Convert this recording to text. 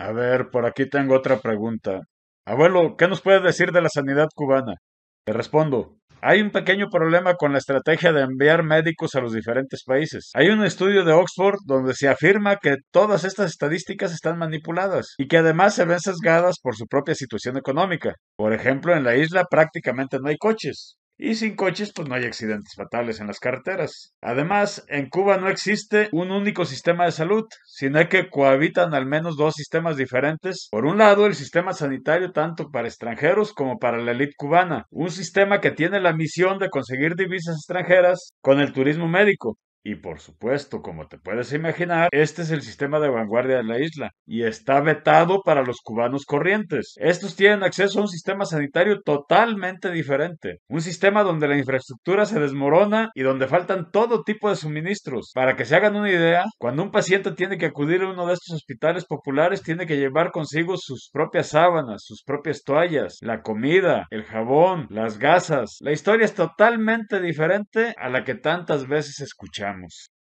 A ver, por aquí tengo otra pregunta. Abuelo, ¿qué nos puede decir de la sanidad cubana? Te respondo, hay un pequeño problema con la estrategia de enviar médicos a los diferentes países. Hay un estudio de Oxford donde se afirma que todas estas estadísticas están manipuladas y que además se ven sesgadas por su propia situación económica. Por ejemplo, en la isla prácticamente no hay coches y sin coches pues no hay accidentes fatales en las carreteras. Además, en Cuba no existe un único sistema de salud, sino que cohabitan al menos dos sistemas diferentes. Por un lado, el sistema sanitario tanto para extranjeros como para la élite cubana, un sistema que tiene la misión de conseguir divisas extranjeras con el turismo médico. Y por supuesto, como te puedes imaginar, este es el sistema de vanguardia de la isla y está vetado para los cubanos corrientes. Estos tienen acceso a un sistema sanitario totalmente diferente, un sistema donde la infraestructura se desmorona y donde faltan todo tipo de suministros. Para que se hagan una idea, cuando un paciente tiene que acudir a uno de estos hospitales populares, tiene que llevar consigo sus propias sábanas, sus propias toallas, la comida, el jabón, las gasas. La historia es totalmente diferente a la que tantas veces escuchamos. Gracias.